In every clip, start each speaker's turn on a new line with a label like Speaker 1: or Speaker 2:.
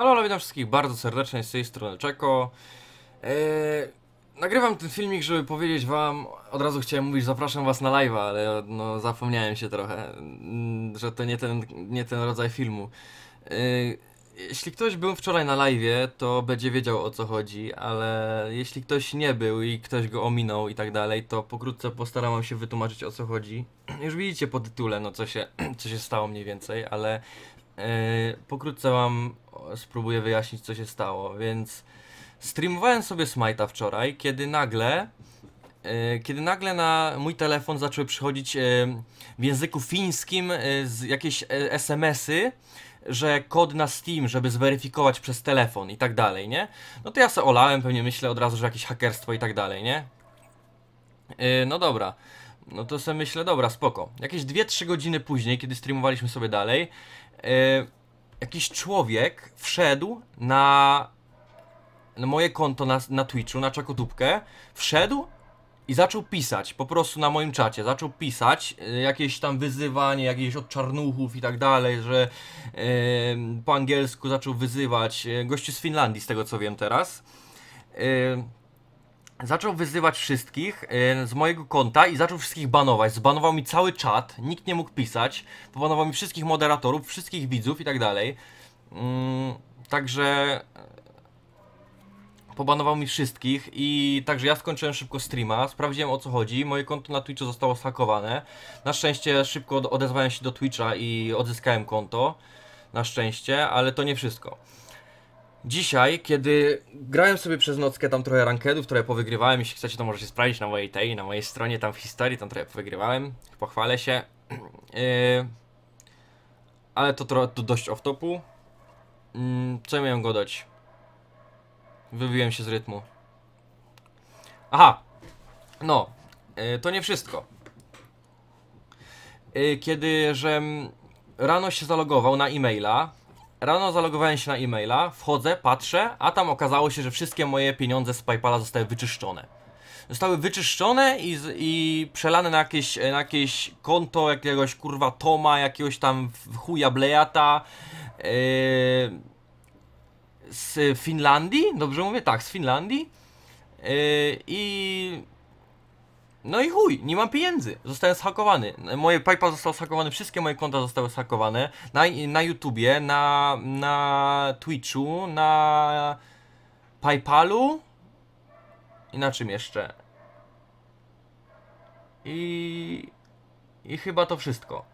Speaker 1: Halo, halo, witam wszystkich bardzo serdecznie, z tej strony Czeko. Eee, nagrywam ten filmik, żeby powiedzieć wam, od razu chciałem mówić, zapraszam was na live'a, ale no, zapomniałem się trochę, mm, że to nie ten, nie ten rodzaj filmu. Eee, jeśli ktoś był wczoraj na live'ie, to będzie wiedział o co chodzi, ale jeśli ktoś nie był i ktoś go ominął i tak dalej, to pokrótce postaram się wytłumaczyć o co chodzi. Już widzicie po tytule, no co się, co się stało mniej więcej, ale Yy, pokrótce Wam spróbuję wyjaśnić, co się stało. Więc streamowałem sobie Smite'a wczoraj, kiedy nagle e, kiedy nagle na mój telefon zaczęły przychodzić e, w języku fińskim e, jakieś SMS-y, że kod na Steam, żeby zweryfikować przez telefon i tak dalej, nie? No to ja se olałem, pewnie myślę od razu, że jakieś hakerstwo i tak dalej, nie? No dobra. No to sobie myślę, dobra, spoko. Jakieś 2-3 godziny później, kiedy streamowaliśmy sobie dalej, jakiś człowiek wszedł na, na moje konto na, na Twitchu, na czakotubkę, wszedł i zaczął pisać, po prostu na moim czacie, zaczął pisać y, jakieś tam wyzywanie, jakieś od czarnuchów i tak dalej, że po angielsku zaczął wyzywać y, gości z Finlandii, z tego co wiem teraz zaczął wyzywać wszystkich e, z mojego konta i zaczął wszystkich banować. Zbanował mi cały czat, nikt nie mógł pisać, pobanował mi wszystkich moderatorów, wszystkich widzów i tak dalej. Mm, także e, pobanował mi wszystkich i także ja skończyłem szybko streama, sprawdziłem o co chodzi, moje konto na Twitchu zostało zhakowane. Na szczęście szybko odezwałem się do Twitcha i odzyskałem konto, na szczęście, ale to nie wszystko dzisiaj, kiedy grałem sobie przez nockę tam trochę rankedów, które powygrywałem, jeśli chcecie to możecie sprawdzić na mojej tej, na mojej stronie tam w historii, tam trochę powygrywałem, pochwalę się. Yy, ale to, trochę to dość off-topu. Yy, mm, co ja miałem go Wybiłem się z rytmu. Aha! No, yy, to nie wszystko. Yy, kiedy, że rano się zalogował na e-maila, Rano zalogowałem się na e-maila, wchodzę, patrzę, a tam okazało się, że wszystkie moje pieniądze z PayPala zostały wyczyszczone. Zostały wyczyszczone i, i przelane na jakieś, na jakieś konto jakiegoś kurwa Toma, jakiegoś tam chuja Blejata. Yy, z Finlandii, dobrze mówię? Tak, z Finlandii. Yy, I no i chuj, nie mam pieniędzy. Zostałem zhakowany. Moje PayPal został zhakowany, wszystkie moje konta zostały zhakowane. Na, na YouTubie, na, na Twitchu, na PayPalu i na czym jeszcze. I, I chyba to wszystko.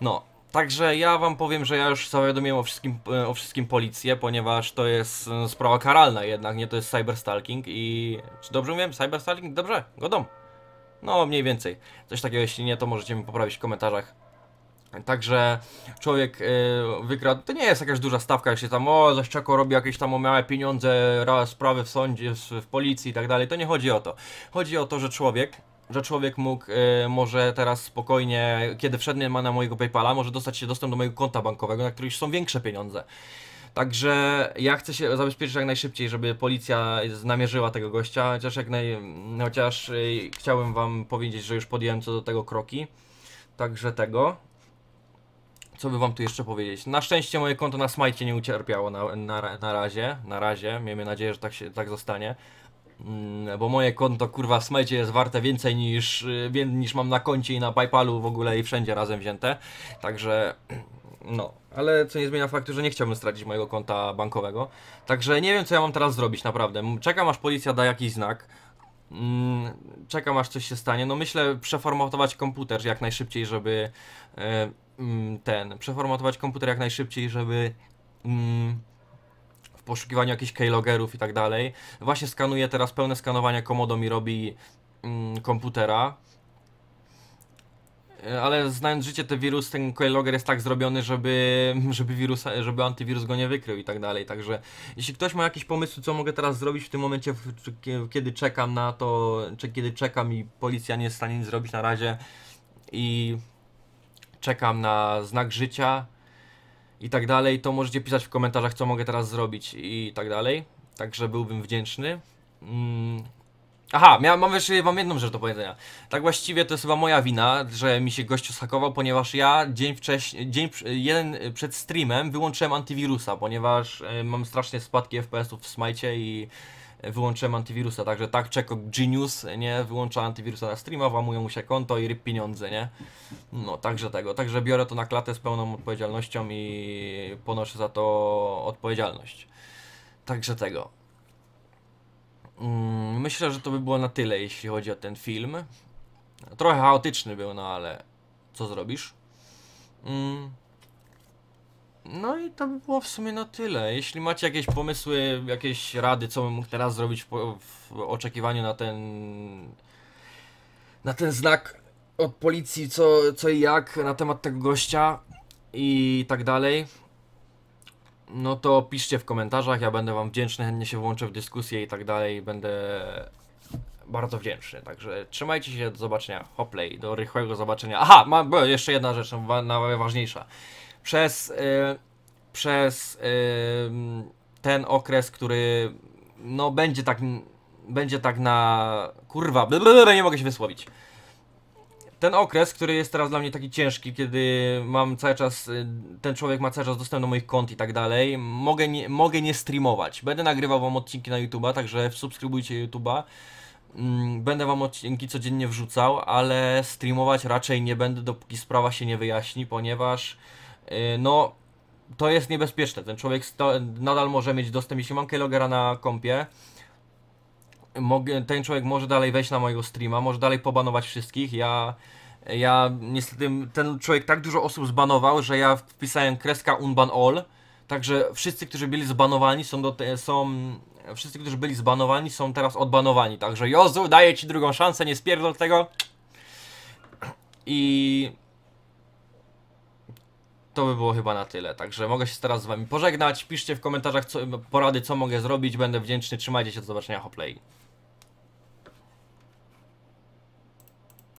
Speaker 1: No, Także ja wam powiem, że ja już zawiadomiłem o wszystkim, o wszystkim policję, ponieważ to jest no, sprawa karalna jednak, nie to jest cyberstalking i... Czy dobrze mówiłem? Cyberstalking? Dobrze, godom. No, mniej więcej. Coś takiego, jeśli nie, to możecie mi poprawić w komentarzach. Także człowiek yy, to nie jest jakaś duża stawka, jak się tam, o, czako robi jakieś tam o małe pieniądze, raz sprawy w sądzie, w, w policji i tak dalej, to nie chodzi o to. Chodzi o to, że człowiek, że człowiek mógł, yy, może teraz spokojnie, kiedy wszedł ma na mojego Paypala, może dostać się dostęp do mojego konta bankowego, na którym są większe pieniądze. Także ja chcę się zabezpieczyć jak najszybciej, żeby policja namierzyła tego gościa, chociaż jak naj... chociaż y, chciałbym wam powiedzieć, że już podjąłem co do tego kroki. Także tego. Co by wam tu jeszcze powiedzieć? Na szczęście moje konto na smajcie nie ucierpiało na, na, na razie. Na razie. Miejmy nadzieję, że tak, się, tak zostanie. Mm, bo moje konto kurwa w smajcie jest warte więcej niż, y, niż mam na koncie i na PayPalu w ogóle i wszędzie razem wzięte. Także no, ale co nie zmienia faktu, że nie chciałbym stracić mojego konta bankowego. Także nie wiem, co ja mam teraz zrobić, naprawdę. Czekam, aż policja da jakiś znak. Mm, czekam, aż coś się stanie. No myślę, przeformatować komputer jak najszybciej, żeby... E, mm, ten... Przeformatować komputer jak najszybciej, żeby... Mm, w poszukiwaniu jakichś keylogerów i tak dalej. Właśnie skanuję teraz, pełne skanowanie Komodo mi robi komputera ale znając życie, ten wirus, ten coiloger jest tak zrobiony, żeby, żeby, wirusa, żeby antywirus go nie wykrył i tak dalej. Także jeśli ktoś ma jakiś pomysł, co mogę teraz zrobić w tym momencie, kiedy czekam na to, czy kiedy czekam i policja nie jest w stanie nic zrobić na razie i czekam na znak życia i tak dalej, to możecie pisać w komentarzach, co mogę teraz zrobić i tak dalej. Także byłbym wdzięczny. Mm, Aha, miał, mam jeszcze wam jedną rzecz do powiedzenia. Tak właściwie to jest chyba moja wina, że mi się gościu schakował, ponieważ ja dzień wcześniej, dzień jeden e, przed streamem wyłączyłem antywirusa, ponieważ e, mam strasznie spadki FPS-ów w smajcie i e, wyłączyłem antywirusa, także tak Czeko Genius, nie, wyłącza antywirusa na streama, włamuje mu się konto i ryb pieniądze, nie. No, także tego, także biorę to na klatę z pełną odpowiedzialnością i ponoszę za to odpowiedzialność. Także tego. Mm, myślę, że to by było na tyle, jeśli chodzi o ten film. Trochę chaotyczny był, no ale co zrobisz? Mm. No i to by było w sumie na tyle. Jeśli macie jakieś pomysły, jakieś rady, co bym mógł teraz zrobić w oczekiwaniu na ten na ten znak od policji, co, co i jak na temat tego gościa i tak dalej, no to piszcie w komentarzach, ja będę Wam wdzięczny, chętnie się włączę w dyskusję i tak dalej, będę bardzo wdzięczny. Także trzymajcie się, do zobaczenia. hoplay, do rychłego zobaczenia. Aha, mam bo jeszcze jedna rzecz, no, najważniejsza. Przez, y, przez y, ten okres, który no będzie tak, będzie tak na... Kurwa, blablabla, nie mogę się wysłowić ten okres, który jest teraz dla mnie taki ciężki, kiedy mam cały czas, y, ten człowiek ma cały czas dostęp do moich kont i tak dalej, mogę nie, mogę nie streamować. Będę nagrywał wam odcinki na YouTube'a, także subskrybujcie YouTube'a. Mm, będę wam odcinki codziennie wrzucał, ale streamować raczej nie będę, dopóki sprawa się nie wyjaśni, ponieważ y, no, to jest niebezpieczne. Ten człowiek nadal może mieć dostęp, jeśli mam keylogera na kompie, mogę, ten człowiek może dalej wejść na mojego streama, może dalej pobanować wszystkich. Ja, ja niestety, ten człowiek tak dużo osób zbanował, że ja wpisałem kreska unban all. Także wszyscy, którzy byli zbanowani są, do te, są wszyscy, którzy byli zbanowani są teraz odbanowani. Także Jozu, daję Ci drugą szansę, nie spierdol tego. I to by było chyba na tyle. Także mogę się teraz z Wami pożegnać. Piszcie w komentarzach co, porady, co mogę zrobić. Będę wdzięczny. Trzymajcie się, do zobaczenia. Hoplay.